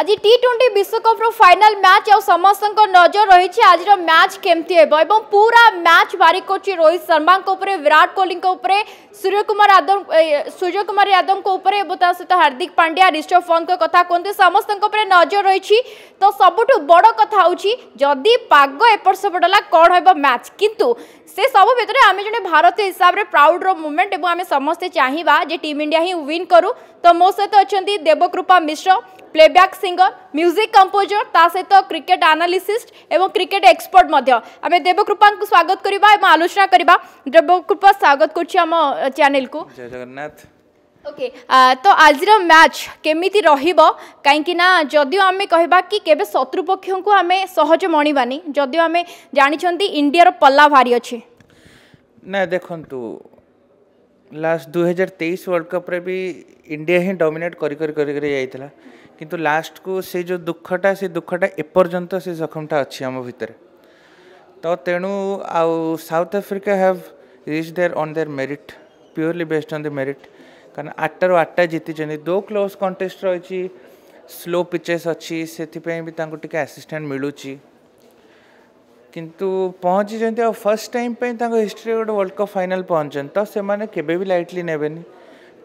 আজি T twenty ବିଶ୍ୱକପ୍ର final match ଆଉ ସମସ୍ତଙ୍କ ନଜର ରହିଛି ଆଜିର ମ୍ୟାଚ୍ କେମିତି ହେବ ଏବଂ ପୁରା ମ୍ୟାଚ୍ ବାରି କରୁଛି ରୋହିତ ଶର୍ମାଙ୍କ ଉପରେ ବିରାଟ କୋହଲିଙ୍କ ଉପରେ ସୂର୍ଯ୍ୟକୁମାର ୟାଦବ ସୂର୍ଯ୍ୟକୁମାର ୟାଦବଙ୍କ ଉପରେ ଏବଂ ତା ସହିତ ହାର୍ଦ୍ଦିକ ପାଣ୍ଡ୍ୟା ରିଷଭ ପନ୍ତଙ୍କ କଥା କୁହନ୍ତୁ ସମସ୍ତଙ୍କ ଉପରେ ନଜର ରହିଛି ତ ସବୁଠୁ ବଡ଼ କଥା ହେଉଛି ଯଦି ପାଗ ଏପଟ ସେପଟ ହେଲା କ'ଣ ହେବ ମ୍ୟାଚ୍ କିନ୍ତୁ ସେ ସବୁ ଭିତରେ ଆମେ ଜଣେ ଭାରତୀୟ ହିସାବରେ ପ୍ରାଉଡ଼ର ମୁଭମେଣ୍ଟ ଏବଂ ଆମେ ସମସ୍ତେ ଚାହିଁବା ଯେ ଟିମ୍ ଇଣ୍ଡିଆ ହିଁ ୱିନ୍ କରୁ ତ ମୋ ସହିତ ଅଛନ୍ତି Debkripa Mishra playback singer music composer ତା ସହିତ କ୍ରିକେଟ୍ ଆନାଲିସିଷ୍ଟ ଏବଂ କ୍ରିକେଟ୍ ଏକ୍ସପର୍ଟ ମଧ୍ୟ ଆମେ ଦେବକୃପାଙ୍କୁ ସ୍ୱାଗତ କରିବା ଏବଂ ଆଲୋଚନା କରିବା ଦେବକୃପା ସ୍ୱାଗତ କରୁଛି ଆମ ଚ୍ୟାନେଲକୁ ଜୟ ଜଗନ୍ନାଥ ଓକେ ତ ଆଜିର ମ୍ୟାଚ୍ କେମିତି ରହିବ କାହିଁକି ନା ଯଦିଓ ଆମେ କହିବା କି କେବେ ଶତ୍ରୁପକ୍ଷଙ୍କୁ ଆମେ ସହଜ ମଣିବାନି ଯଦିଓ ଆମେ ଜାଣିଛନ୍ତି ଇଣ୍ଡିଆର ପଲ୍ଲା ଭାରି ଅଛି ନା ଦେଖନ୍ତୁ ଲାଷ୍ଟ ଦୁଇହଜାର ତେଇଶ ୱାର୍ଲଡ଼ କପ୍ରେ ବି ଇଣ୍ଡିଆ ହିଁ ଡମିନେଟ୍ କରି କରି କରି କରି ଯାଇଥିଲା किंतु लास्ट को से जो दुखटा से दुखटा एपर्यंत से जखमटा अच्छी आम भितर तो तेणु आउ South Africa have reach there on their merit purely based on the merit कारण आठटार आठटा जीति दो क्लोज कंटेस्ट रही स्लो पिचेस अच्छी से आसीस्टाट मिलू किंतु पहुँची आ फर्स्ट टाइम पर हिस्ट्री गोटे वर्ल्ड कप फाइनाल पहुँचे तो से लाइटली नेबेनी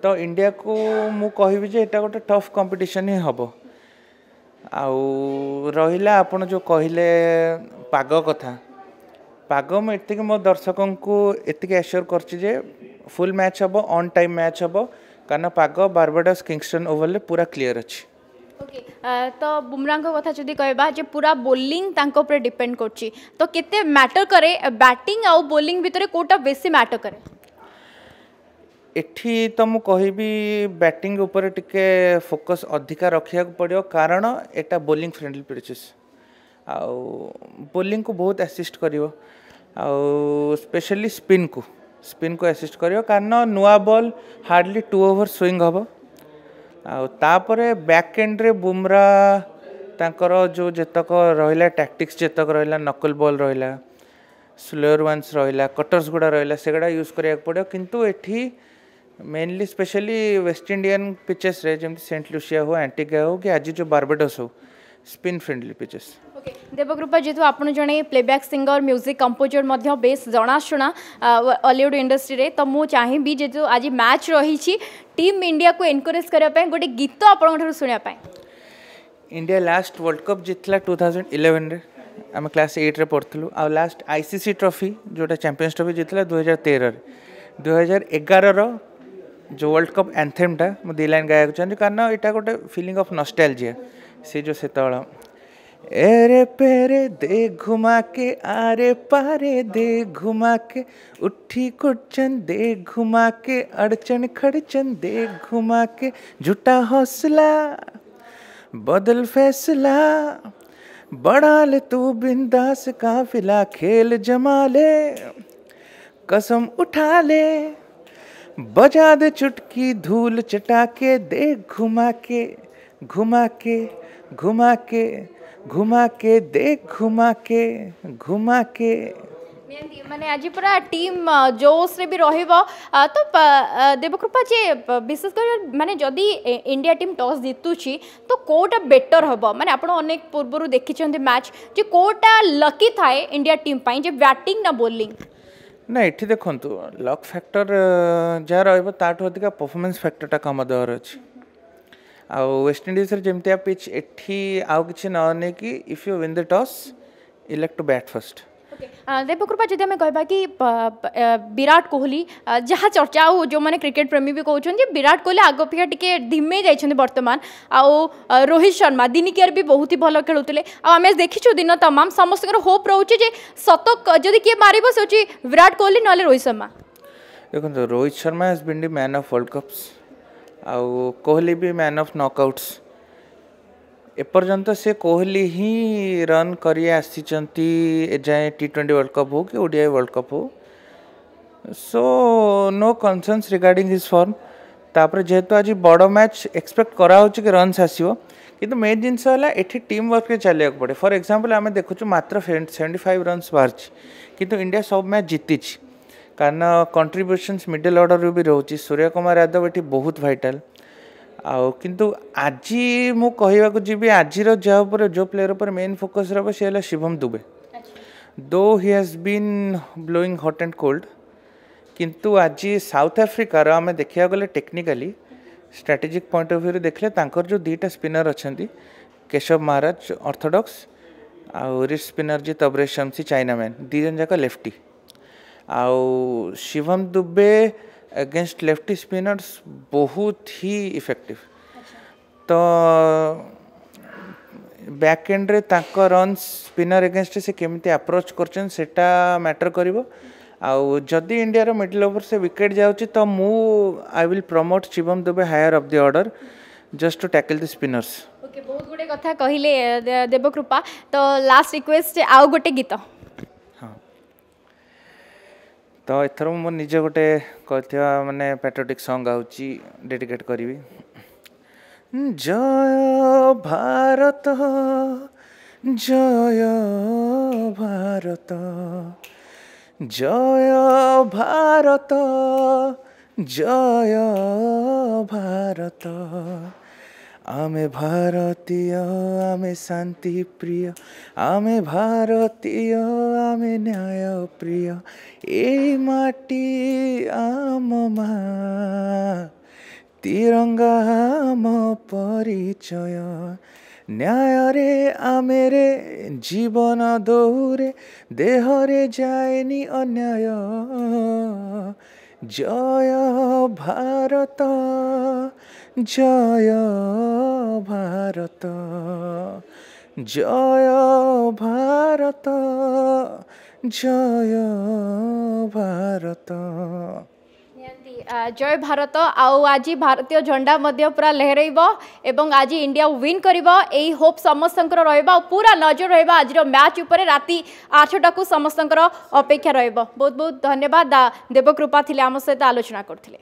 ତ ଇଣ୍ଡିଆକୁ ମୁଁ କହିବି ଯେ ଏଇଟା ଗୋଟେ ଟଫ୍ କମ୍ପିଟିସନ୍ ହିଁ ହେବ ଆଉ ରହିଲା ଆପଣ ଯେଉଁ କହିଲେ ପାଗ କଥା ପାଗ ମୁଁ ଏତିକି ମୋ ଦର୍ଶକଙ୍କୁ ଏତିକି ଆସ୍ୟୋର୍ କରିଛି ଯେ ଫୁଲ୍ ମ୍ୟାଚ୍ ହେବ ଅନ୍ ଟାଇମ୍ ମ୍ୟାଚ୍ ହେବ କାରଣ ପାଗ ବାରବାଡ଼ସ୍ କିଙ୍ଗଷ୍ଟନ୍ ଓଭର୍ରେ ପୁରା କ୍ଲିୟର୍ ଅଛି ତ ବୁମ୍ରାଙ୍କ କଥା ଯଦି କହିବା ଯେ ପୁରା ବୋଲିଂ ତାଙ୍କ ଉପରେ ଡିପେଣ୍ଡ କରୁଛି ତ କେତେ ମ୍ୟାଟର୍ କରେ ବ୍ୟାଟିଂ ଆଉ ବୋଲିଂ ଭିତରେ କେଉଁଟା ବେଶୀ ମ୍ୟାଟର୍ କରେ इटि तो मुझे कह बैटिंग उपर टे फोकस अधिका रखा पड़ो कारण एटा बोलिंग फ्रेंडली पिचेस आउ बोलिंग को बहुत आसीस्ट कर स्पेशली स्पिन को स्पिन को आसीस्ट कर कारण नुआ ball hardly two over swing हम आपर बैक एंड्रे बुमरा जो जतक रहा टैक्टिक्स जतक रहा नकल बल रहा स्लोअर वन्स रहा कटर्स गुड़ा रहा से यूज कराया पड़ो किंतु एटी mainly specially West Indian pitches रे जमी सेंट लुसिया हो एंटिका हो कि आज जो बारबेडस हो स्पिन फ्रेंडली पिचेस देवकृपा जेहतु आप जड़े प्लेबैक् सिंगर म्यूजिक कंपोजर बेस जनाशुना अलीउड इंडस्ट्री रे तो मुझे चाहेबी जेहतु आज मैच रही टीम इंडिया को एनकरेज करने गोटे गीत आपंठू शुणापी इंडिया लास्ट वर्ल्ड कप जीतला टू थाउजेंड इलेवेन आम क्लास एट्रे पढ़ू आउ लास्ट आईसीसी ट्रॉफी जो चैंपियंस ट्रॉफी जीतला दुई हजार तेरह दुई हजार एगार जो वर्ल्ड कप एंथेमटा ମୁଁ ଦୁଇ ଲାଇନ୍ ଗାଇବାକୁ ଚାହୁଁଛି କାରଣ ଏଇଟା ଗୋଟେ ଫିଲିଂ ଅଫ୍ ନଷ୍ଟାଲଜିଆ से जो से एरे पेरे दे घुमा के आरे पारे दे घुमा के उठी कुचन दे घुमा के अड़चन खड़चन दे घुमा के झूठा हौसला बदल फैसला ले तू बिंदास काफिला खेल जमा ले कसम उठा ले बजा दे चुटकी धूल चटा के दे घुमा के घुमा के घुमा के घुमा के दे घुमा के घुमा के ମାନେ ଆଜି ପୁରା ଟିମ୍ ଜୋସ୍ରେ ବି ରହିବ ତ ଦେବକୃପା ଯେ ବିଶେଷ କରି ମାନେ ଯଦି ଇଣ୍ଡିଆ ଟିମ୍ ଟସ୍ ଜିତୁଛି ତ କେଉଁଟା ବେଟର୍ ହେବ ମାନେ ଆପଣ ଅନେକ ପୂର୍ବରୁ ଦେଖିଛନ୍ତି ମ୍ୟାଚ୍ ଯେ କେଉଁଟା ଲକି ଥାଏ ଇଣ୍ଡିଆ ଟିମ୍ ପାଇଁ ଯେ ବ୍ୟାଟିଂ ନା ବୋଲିଂ ନା ଏଠି ଦେଖନ୍ତୁ ଲକ୍ ଫ୍ୟାକ୍ଟର ଯାହା ରହିବ ତାଠୁ ଅଧିକା ପରଫର୍ମାନ୍ସ ଫ୍ୟାକ୍ଟରଟା କମ ଦେବାର ଅଛି ଆଉ ୱେଷ୍ଟଇଣ୍ଡିଜରେ ଯେମିତିଆ ପିଚ୍ ଏଠି ଆଉ କିଛି ନ ନେଇକି if you win the toss elect to bat first Debkripa ଯଦି ଆମେ କହିବା କି ବିରାଟ କୋହଲି ଯାହା ଚର୍ଚ୍ଚା ଆଉ ଯେଉଁମାନେ କ୍ରିକେଟ୍ ପ୍ରେମୀ ବି କହୁଛନ୍ତି ବିରାଟ କୋହଲି ଆଗ ଅପେକ୍ଷା ଟିକେ ଧିମେଇ ଯାଇଛନ୍ତି ବର୍ତ୍ତମାନ ଆଉ ରୋହିତ ଶର୍ମା ଦିନିକିଆରେ ବି ବହୁତ ହି ଭଲ ଖେଳୁଥିଲେ ଆଉ ଆମେ ଦେଖିଛୁ ଦିନ ତମାମ ସମସ୍ତଙ୍କର ହୋପ୍ ରହୁଛି ଯେ ସତ ଯଦି କିଏ ମାରିବ ସେ ହେଉଛି ବିରାଟ କୋହଲି ନହେଲେ ରୋହିତ ଶର୍ମା ଦେଖନ୍ତୁ Rohit Sharma has been the man of world cups ଆଉ କୋହଲି ବି ମ୍ୟାନ୍ ଅଫ୍ ନକ୍ଆଉଟ୍ସ ଏପର୍ଯ୍ୟନ୍ତ ସେ କୋହଲି ହିଁ ରନ୍ କରି ଆସିଛନ୍ତି ଏଯାଏଁ ଟି ଟ୍ୱେଣ୍ଟି ୱାର୍ଲଡ଼ କପ୍ ହଉ କି O D I world cup ହଉ so no concerns regarding his form ତାପରେ ଯେହେତୁ ଆଜି ବଡ଼ ମ୍ୟାଚ୍ ଏକ୍ସପେକ୍ଟ କରାହେଉଛି କି ରନ୍ସ ଆସିବ କିନ୍ତୁ ମେନ୍ ଜିନିଷ ହେଲା ଏଠି ଟିମ୍ ୱାର୍କରେ ଚାଲିବାକୁ ପଡ଼େ ଫର୍ ଏକ୍ଜାମ୍ପଲ୍ ଆମେ ଦେଖୁଛୁ ମାତ୍ର ସେଭେଣ୍ଟି ଫାଇଭ୍ ରନ୍ସ ବାହାରିଛି କିନ୍ତୁ ଇଣ୍ଡିଆ ସବୁ ମ୍ୟାଚ୍ ଜିତିଛି କାରଣ କଣ୍ଟ୍ରିବ୍ୟୁସନ୍ସ ମିଡିଲ୍ ଅର୍ଡ଼ରରୁ ବି ରହୁଛି ସୂର୍ଯ୍ୟକୁମାର ଯାଦବ ଏଠି ବହୁତ ଭାଇଟାଲ୍ ଆଉ କିନ୍ତୁ ଆଜି ମୁଁ କହିବାକୁ ଯିବି ଆଜିର ଯାହା ଉପରେ ଯେଉଁ ପ୍ଲେୟର୍ ଉପରେ ମେନ୍ ଫୋକସ୍ ରହିବ ସେ ହେଲା Shivam Dube though he has been blowing hot and cold କିନ୍ତୁ ଆଜି ସାଉଥ୍ ଆଫ୍ରିକାର ଆମେ ଦେଖିବାକୁ ଗଲେ ଟେକ୍ନିକାଲି ଷ୍ଟ୍ରାଟେଜିକ୍ ପଏଣ୍ଟ ଅଫ୍ ଭ୍ୟୁରୁ ଦେଖିଲେ ତାଙ୍କର ଯେଉଁ ଦୁଇଟା ସ୍ପିନର୍ ଅଛନ୍ତି କେଶବ ମହାରାଜ ଅର୍ଥୋଡକ୍ସ ଆଉ ରିଚ୍ ସ୍ପିନର୍ ଯିଏ ତବରେଶ ଶମ୍ସି ଚାଇନାମ୍ୟାନ୍ ଦୁଇ ଜଣ ଯାକ ଲେଫ୍ଟି ଆଉ Shivam Dube against left spinners बहुत ही इफेक्टिव तो ବ୍ୟାକ୍ଏଣ୍ଡରେ ତାଙ୍କ ରନ୍ସ ସ୍ପିନର ଏଗେନଷ୍ଟରେ ସେ କେମିତି ଆପ୍ରୋଚ୍ କରୁଛନ୍ତି ସେଇଟା ମ୍ୟାଟର କରିବ ଆଉ ଯଦି ଇଣ୍ଡିଆର ମିଡିଲ୍ ଓଭର ସେ ୱିକେଟ୍ ଯାଉଛି ତ ମୁଁ I will promote Shivam Dube higher of the order just to tackle the spinners okay ବହୁତ ଗୋଟେ କଥା କହିଲେ ଦେବକୃପା ତ ଲାଷ୍ଟ ରିକ୍ୱେଷ୍ଟ ଆଉ ଗୋଟେ ଗୀତ ଏଥର ମୁଁ ନିଜେ ଗୋଟେ କରିଥିବା ମାନେ ପ୍ୟାଟ୍ରିଟିକ୍ ସଙ୍ଗ୍ ଗାଉଛି ଡେଡିକେଟ୍ କରିବି ଜୟ ଭାରତ ଜୟ ଭାରତ ଜୟ ଭାରତ ଜୟ ଭାରତ আমি ভারতীয় আমি শান্তি প্রিয় আমি ভারতীয় আমি ন্যায় প্রিয় এই মাটি আমা তিরঙ্গা আম পরিচয় ন্যায়রে আমেরে জীবন দৌড়ে দেহরে যায়নি অন্যায় জয় ভারত ଜୟ ଭାରତ ଜୟ ଭାରତ ଜୟ ଭାରତ ଜୟ ଭାରତ ଆଉ ଆଜି ଭାରତୀୟ ଝଣ୍ଡା ମଧ୍ୟ ପୁରା ଲେହରାଇବ ଏବଂ ଆଜି ଇଣ୍ଡିଆ ୱିନ୍ କରିବ ଏଇ ହୋପ୍ ସମସ୍ତଙ୍କର ରହିବ ଆଉ ପୁରା ନଜର ରହିବ ଆଜିର ମ୍ୟାଚ୍ ଉପରେ ରାତି ଆଠଟାକୁ ସମସ୍ତଙ୍କର ଅପେକ୍ଷା ରହିବ ବହୁତ ବହୁତ ଧନ୍ୟବାଦ ଦେବକୃପା ଥିଲେ ଆମ ସହିତ ଆଲୋଚନା କରୁଥିଲେ